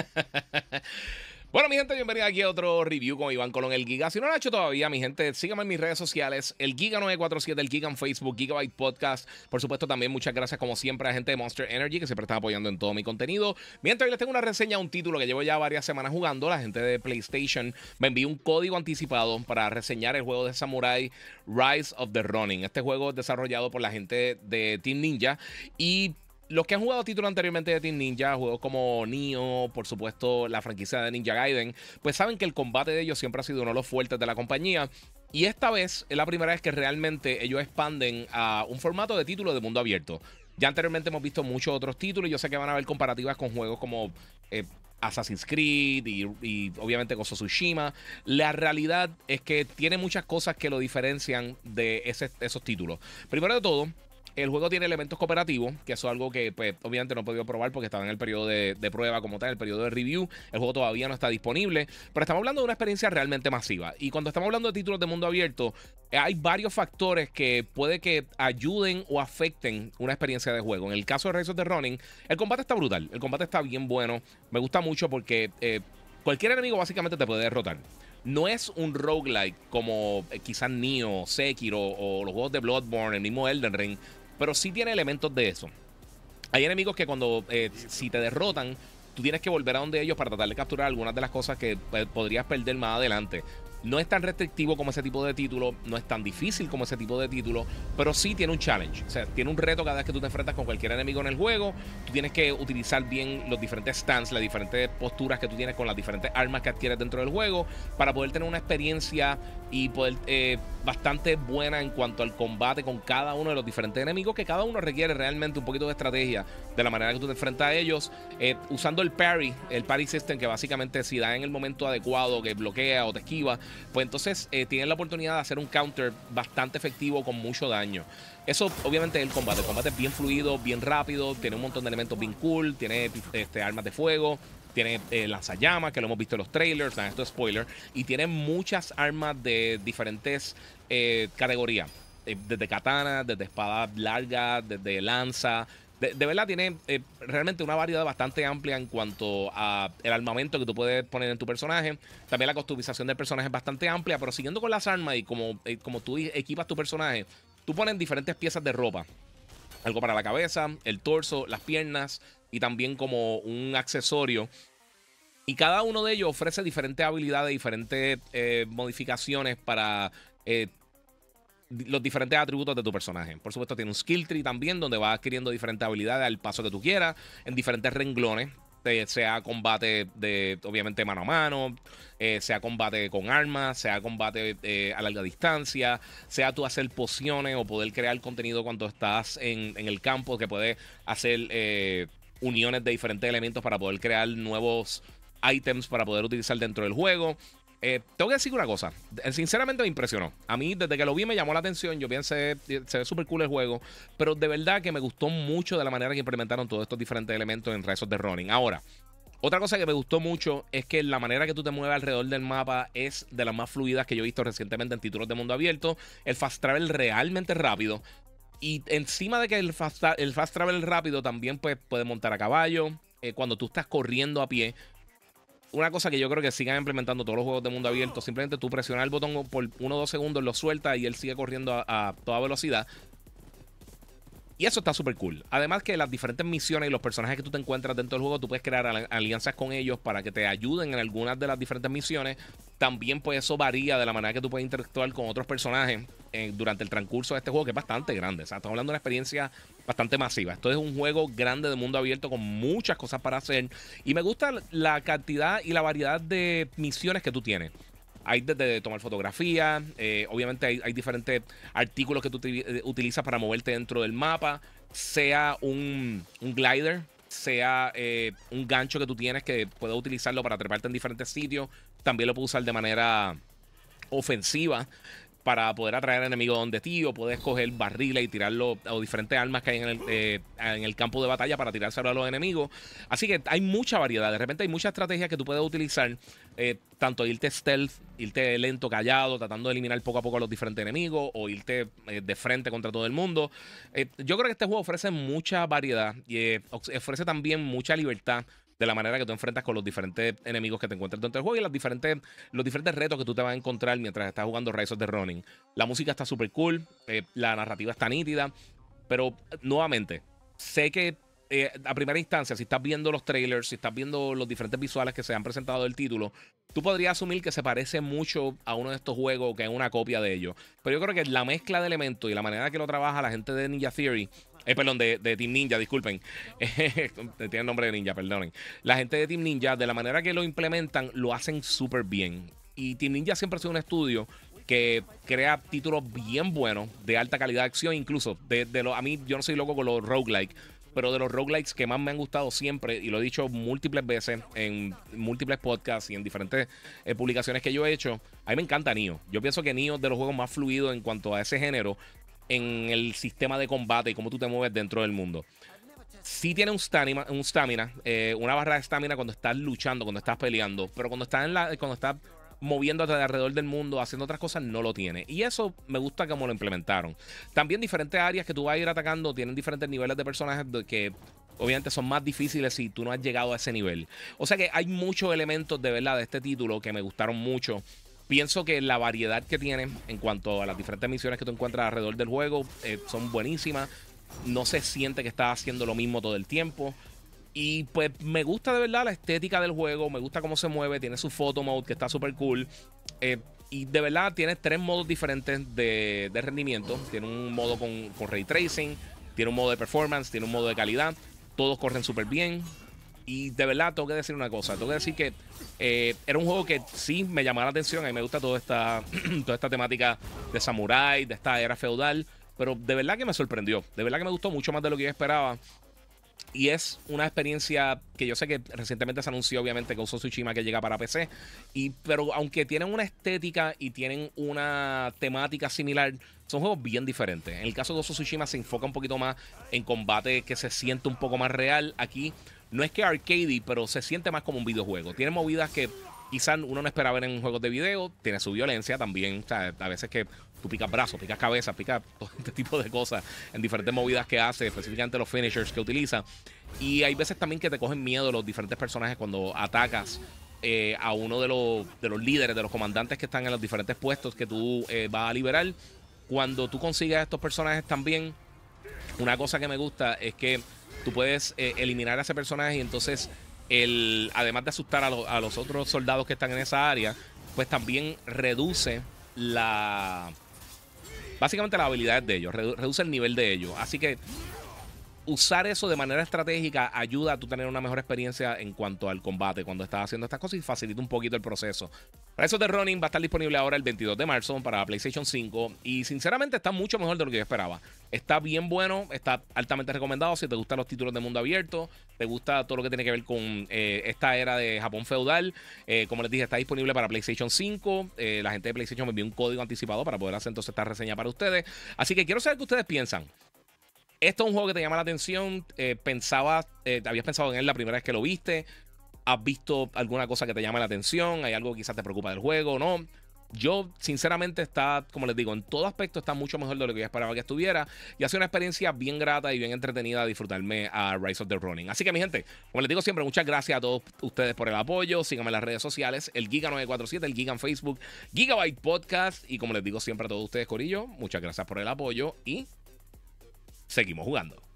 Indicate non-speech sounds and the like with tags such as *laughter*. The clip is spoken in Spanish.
*laughs* Bueno, mi gente, bienvenida aquí a otro review con Iván Colón, el Giga. Si no lo ha hecho todavía, mi gente, síganme en mis redes sociales, el Giga947, el Giga en Facebook, Gigabyte Podcast. Por supuesto, también muchas gracias, como siempre, a la gente de Monster Energy, que siempre está apoyando en todo mi contenido. Mientras hoy les tengo una reseña un título que llevo ya varias semanas jugando. La gente de PlayStation me envió un código anticipado para reseñar el juego de Samurai Rise of the Running. Este juego es desarrollado por la gente de Team Ninja y los que han jugado títulos anteriormente de Team Ninja, juegos como Nioh, por supuesto, la franquicia de Ninja Gaiden, pues saben que el combate de ellos siempre ha sido uno de los fuertes de la compañía. Y esta vez es la primera vez que realmente ellos expanden a un formato de título de mundo abierto. Ya anteriormente hemos visto muchos otros títulos y yo sé que van a haber comparativas con juegos como eh, Assassin's Creed y, obviamente con Tsushima. La realidad es que tiene muchas cosas que lo diferencian de esos títulos. Primero de todo, el juego tiene elementos cooperativos, que eso es algo que pues, obviamente no he podido probar porque estaba en el periodo de, prueba como tal, el periodo de review. El juego todavía no está disponible, pero estamos hablando de una experiencia realmente masiva. Y cuando estamos hablando de títulos de mundo abierto, hay varios factores que puede que ayuden o afecten una experiencia de juego. En el caso de Rise de Running, el combate está brutal, el combate está bien bueno, me gusta mucho porque eh, cualquier enemigo básicamente te puede derrotar no es un roguelike como eh, quizás Nioh, Sekiro o los juegos de Bloodborne, el mismo Elden Ring, pero sí tiene elementos de eso. Hay enemigos que cuando, eh, si te derrotan, tú tienes que volver a donde ellos para tratar de capturar algunas de las cosas que eh, podrías perder más adelante. No es tan restrictivo como ese tipo de título, no es tan difícil como ese tipo de título, pero sí tiene un challenge. O sea, tiene un reto cada vez que tú te enfrentas con cualquier enemigo en el juego. Tú tienes que utilizar bien los diferentes stands, las diferentes posturas que tú tienes con las diferentes armas que adquieres dentro del juego para poder tener una experiencia y poder eh, bastante buena en cuanto al combate con cada uno de los diferentes enemigos, que cada uno requiere realmente un poquito de estrategia de la manera que tú te enfrentas a ellos, eh, usando el parry, el parry system que básicamente si da en el momento adecuado, que bloquea o te esquiva, pues entonces eh, tienen la oportunidad de hacer un counter bastante efectivo con mucho daño. Eso obviamente es el combate. El combate es bien fluido, bien rápido, tiene un montón de elementos bien cool, tiene este, armas de fuego, tiene eh, lanzallamas, que lo hemos visto en los trailers, esto es spoiler, y tiene muchas armas de diferentes eh, categorías. Desde katana, desde espada larga, desde lanza, de, verdad tiene eh, realmente una variedad bastante amplia en cuanto a el armamento que tú puedes poner en tu personaje. También la customización del personaje es bastante amplia, pero siguiendo con las armas y como, eh, como tú equipas tu personaje, tú pones diferentes piezas de ropa. Algo para la cabeza, el torso, las piernas y también como un accesorio y cada uno de ellos ofrece diferentes habilidades, diferentes eh, modificaciones para los diferentes atributos de tu personaje. Por supuesto, tiene un skill tree también donde vas adquiriendo diferentes habilidades al paso que tú quieras, en diferentes renglones. Eh, sea combate de, obviamente, mano a mano, eh, sea combate con armas, sea combate eh, a larga distancia, sea tú hacer pociones o poder crear contenido cuando estás en, el campo, que puede hacer uniones de diferentes elementos para poder crear nuevos ...items para poder utilizar dentro del juego. Eh, tengo que decir una cosa. Eh, sinceramente me impresionó. A mí, desde que lo vi, me llamó la atención. Yo pensé, se ve súper cool el juego. Pero de verdad que me gustó mucho de la manera que implementaron todos estos diferentes elementos en Rise de Running. Ahora, otra cosa que me gustó mucho es que la manera que tú te mueves alrededor del mapa es de las más fluidas que yo he visto recientemente en títulos de mundo abierto. El fast travel realmente rápido. Y encima de que el fast, travel rápido también pues, puede montar a caballo. Eh, cuando tú estás corriendo a pie, una cosa que yo creo que sigan implementando todos los juegos de mundo abierto, simplemente tú presionas el botón por uno o dos segundos, lo sueltas y él sigue corriendo a, toda velocidad. Y eso está súper cool. Además que las diferentes misiones y los personajes que tú te encuentras dentro del juego, tú puedes crear alianzas con ellos para que te ayuden en algunas de las diferentes misiones. También pues eso varía de la manera que tú puedes interactuar con otros personajes. Eh, durante el transcurso de este juego, que es bastante grande. O sea, estamos hablando de una experiencia bastante masiva. Esto es un juego grande de mundo abierto con muchas cosas para hacer. Y me gusta la cantidad y la variedad de misiones que tú tienes. Hay desde tomar fotografías, eh, obviamente hay, diferentes artículos que tú eh, utilizas para moverte dentro del mapa, sea un, glider, sea un gancho que tú tienes que puedes utilizarlo para treparte en diferentes sitios, también lo puedes usar de manera ofensiva para poder atraer enemigos donde tío o puedes coger barriles y tirarlo o diferentes armas que hay eh, en el, campo de batalla para tirárselo a los enemigos. Así que hay mucha variedad. De repente hay muchas estrategias que tú puedes utilizar, eh, tanto irte stealth, irte lento, callado, tratando de eliminar poco a poco a los diferentes enemigos o irte eh, de frente contra todo el mundo. yo creo que este juego ofrece mucha variedad y ofrece también mucha libertad de la manera que tú enfrentas con los diferentes enemigos que te encuentras dentro del juego y diferentes, los diferentes retos que tú te vas a encontrar mientras estás jugando Rise of the Running. La música está súper cool, eh, la narrativa está nítida, pero eh, nuevamente, sé que eh, a primera instancia, si estás viendo los trailers, si estás viendo los diferentes visuales que se han presentado del título, tú podrías asumir que se parece mucho a uno de estos juegos o que es una copia de ellos. Pero yo creo que la mezcla de elementos y la manera que lo trabaja la gente de Ninja Theory eh, perdón, de, Team Ninja, disculpen. *laughs* Tiene tiene nombre de Ninja, perdonen. La gente de Team Ninja, de la manera que lo implementan, lo hacen súper bien. Y Team Ninja siempre ha sido un estudio que crea títulos bien buenos, de alta calidad de acción, incluso. De, lo, a mí, yo no soy loco con los roguelikes, pero de los roguelikes que más me han gustado siempre, y lo he dicho múltiples veces en múltiples podcasts y en diferentes eh, publicaciones que yo he hecho, a mí me encanta Nio. Yo pienso que Nio es de los juegos más fluidos en cuanto a ese género, en el sistema de combate y cómo tú te mueves dentro del mundo. Sí tiene un stamina, eh, una barra de stamina cuando estás luchando, cuando estás peleando, pero cuando estás, en la, cuando estás moviéndote alrededor del mundo, haciendo otras cosas, no lo tiene. Y eso me gusta cómo lo implementaron. También diferentes áreas que tú vas a ir atacando tienen diferentes niveles de personajes que obviamente son más difíciles si tú no has llegado a ese nivel. O sea que hay muchos elementos de verdad de este título que me gustaron mucho pienso que la variedad que tiene en cuanto a las diferentes misiones que tú encuentras alrededor del juego eh, son buenísimas. No se siente que estás haciendo lo mismo todo el tiempo. Y pues me gusta de verdad la estética del juego, me gusta cómo se mueve, tiene su photo mode que está súper cool. Eh, y de verdad tiene tres modos diferentes de, rendimiento. Tiene un modo con, con, ray tracing, tiene un modo de performance, tiene un modo de calidad. Todos corren súper bien. Y de verdad, tengo que decir una cosa. Tengo que decir que eh, era un juego que sí me llamaba la atención. A mí me gusta toda esta, *clears throat* toda esta temática de Samurai, de esta era feudal. Pero de verdad que me sorprendió. De verdad que me gustó mucho más de lo que yo esperaba. Y es una experiencia que yo sé que recientemente se anunció, obviamente, con que llega para PC. Y, pero aunque tienen una estética y tienen una temática similar, son juegos bien diferentes. En el caso de Gozo se enfoca un poquito más en combate que se siente un poco más real. Aquí no es que arcade, pero se siente más como un videojuego. Tiene movidas que quizás uno no esperaba ver en juegos de video. Tiene su violencia también. O sea, a veces que tú picas brazos, picas cabeza, picas *laughs* todo este tipo de cosas en diferentes movidas que hace, específicamente los finishers que utiliza. Y hay veces también que te cogen miedo los diferentes personajes cuando atacas. Eh, a uno de los, de los líderes, de los comandantes que están en los diferentes puestos que tú eh, vas a liberar. Cuando tú consigues a estos personajes también, una cosa que me gusta es que tú puedes eh, eliminar a ese personaje y entonces, el, además de asustar a, los otros soldados que están en esa área, pues también reduce la. Básicamente la habilidad de ellos, reduce el nivel de ellos. Así que usar eso de manera estratégica ayuda a tú tener una mejor experiencia en cuanto al combate cuando estás haciendo estas cosas y facilita un poquito el proceso. Para eso the Running va a estar disponible ahora el 22 de marzo para PlayStation 5 y sinceramente está mucho mejor de lo que yo esperaba. Está bien bueno, está altamente recomendado si te gustan los títulos de mundo abierto, te gusta todo lo que tiene que ver con eh, esta era de Japón feudal. Eh, como les dije, está disponible para PlayStation 5. Eh, la gente de PlayStation me envió un código anticipado para poder hacer entonces esta reseña para ustedes. Así que quiero saber qué ustedes piensan. Esto es un juego que te llama la atención. pensabas, habías pensado en él la primera vez que lo viste has visto alguna cosa que te llama la atención, hay algo que quizás te preocupa del juego, ¿no? Yo, sinceramente, está, como les digo, en todo aspecto está mucho mejor de lo que yo esperaba que estuviera. Y ha una experiencia bien grata y bien entretenida disfrutarme a Rise of the Running. Así que, mi gente, como les digo siempre, muchas gracias a todos ustedes por el apoyo. Síganme en las redes sociales, el Giga947, el Giga Facebook, Gigabyte Podcast. Y como les digo siempre a todos ustedes, Corillo, muchas gracias por el apoyo y seguimos jugando.